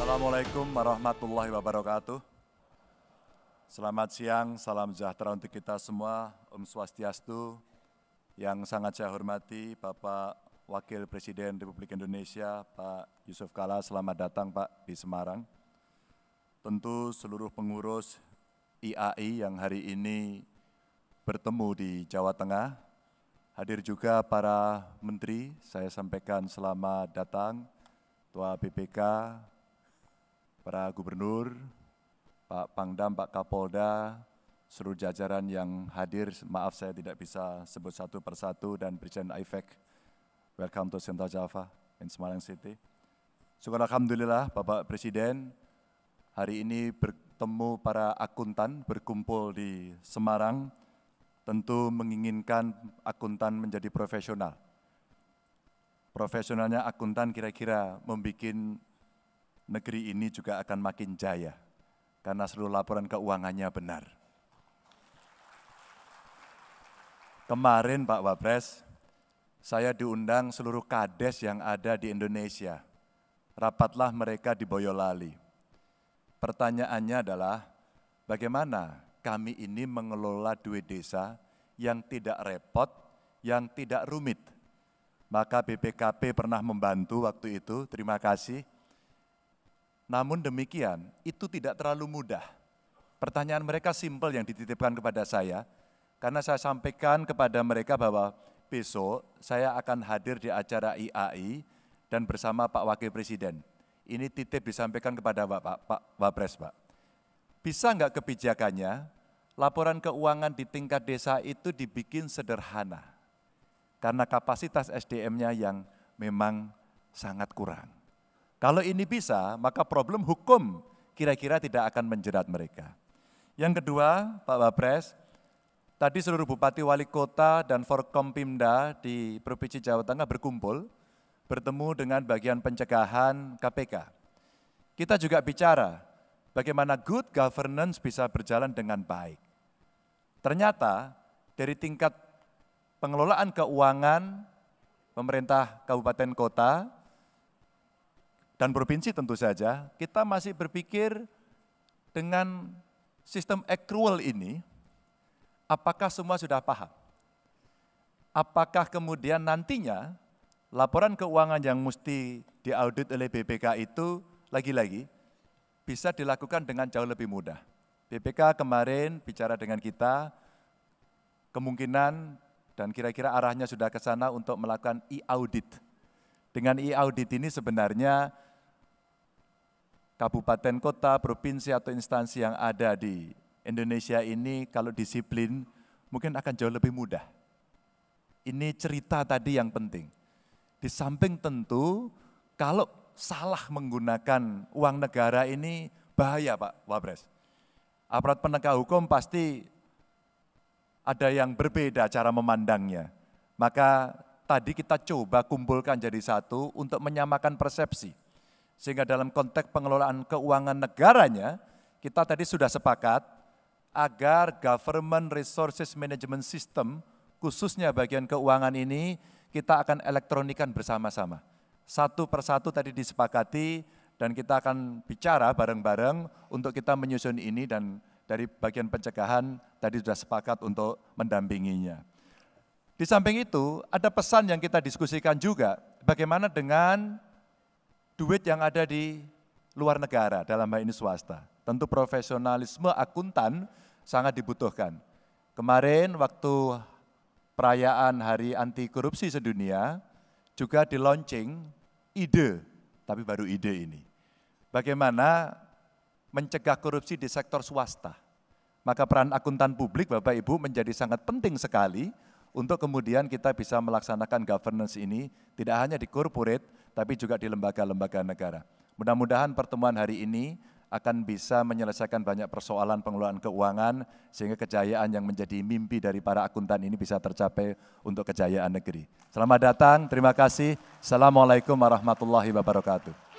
Assalamualaikum warahmatullahi wabarakatuh. Selamat siang, salam sejahtera untuk kita semua, Om Swastiastu, yang sangat saya hormati Bapak Wakil Presiden Republik Indonesia, Pak Yusuf Kala, selamat datang Pak di Semarang. Tentu seluruh pengurus IAI yang hari ini bertemu di Jawa Tengah, Hadir juga para menteri, saya sampaikan selamat datang, Tua BPK, para gubernur, Pak Pangdam, Pak Kapolda, seluruh jajaran yang hadir, maaf saya tidak bisa sebut satu persatu, dan Presiden IFEC, welcome to Central Java in Semarang City. Syukur Alhamdulillah Bapak Presiden, hari ini bertemu para akuntan berkumpul di Semarang, tentu menginginkan akuntan menjadi profesional. Profesionalnya akuntan kira-kira membuat negeri ini juga akan makin jaya karena seluruh laporan keuangannya benar. Kemarin Pak Wapres, saya diundang seluruh kades yang ada di Indonesia. Rapatlah mereka di Boyolali. Pertanyaannya adalah, bagaimana kami ini mengelola duit desa yang tidak repot, yang tidak rumit. Maka BPKP pernah membantu waktu itu, terima kasih namun demikian, itu tidak terlalu mudah. Pertanyaan mereka simpel yang dititipkan kepada saya, karena saya sampaikan kepada mereka bahwa besok saya akan hadir di acara IAI dan bersama Pak Wakil Presiden. Ini titip disampaikan kepada Pak, Pak, Pak Wapres, Pak. Bisa enggak kebijakannya laporan keuangan di tingkat desa itu dibikin sederhana? Karena kapasitas SDM-nya yang memang sangat kurang. Kalau ini bisa, maka problem hukum kira-kira tidak akan menjerat mereka. Yang kedua, Pak Wapres, tadi seluruh bupati wali kota dan Forkompimda di Provinsi Jawa Tengah berkumpul bertemu dengan bagian pencegahan KPK. Kita juga bicara bagaimana good governance bisa berjalan dengan baik. Ternyata dari tingkat pengelolaan keuangan pemerintah kabupaten kota dan provinsi tentu saja, kita masih berpikir dengan sistem accrual ini, apakah semua sudah paham? Apakah kemudian nantinya laporan keuangan yang mesti diaudit oleh BPK itu lagi-lagi bisa dilakukan dengan jauh lebih mudah. BPK kemarin bicara dengan kita, kemungkinan dan kira-kira arahnya sudah ke sana untuk melakukan e-audit. Dengan e-audit ini sebenarnya kabupaten, kota, provinsi, atau instansi yang ada di Indonesia ini kalau disiplin mungkin akan jauh lebih mudah. Ini cerita tadi yang penting. Di samping tentu kalau salah menggunakan uang negara ini bahaya Pak Wabres. Aparat penegak hukum pasti ada yang berbeda cara memandangnya. Maka tadi kita coba kumpulkan jadi satu untuk menyamakan persepsi sehingga dalam konteks pengelolaan keuangan negaranya, kita tadi sudah sepakat agar government resources management system khususnya bagian keuangan ini kita akan elektronikan bersama-sama. Satu persatu tadi disepakati dan kita akan bicara bareng-bareng untuk kita menyusun ini dan dari bagian pencegahan tadi sudah sepakat untuk mendampinginya. Di samping itu, ada pesan yang kita diskusikan juga, bagaimana dengan duit yang ada di luar negara, dalam hal ini swasta. Tentu profesionalisme akuntan sangat dibutuhkan. Kemarin waktu perayaan Hari Anti Korupsi Sedunia, juga di launching ide, tapi baru ide ini. Bagaimana mencegah korupsi di sektor swasta. Maka peran akuntan publik Bapak Ibu menjadi sangat penting sekali untuk kemudian kita bisa melaksanakan governance ini tidak hanya di corporate tapi juga di lembaga-lembaga negara. Mudah-mudahan pertemuan hari ini akan bisa menyelesaikan banyak persoalan pengelolaan keuangan sehingga kejayaan yang menjadi mimpi dari para akuntan ini bisa tercapai untuk kejayaan negeri. Selamat datang, terima kasih. Assalamualaikum warahmatullahi wabarakatuh.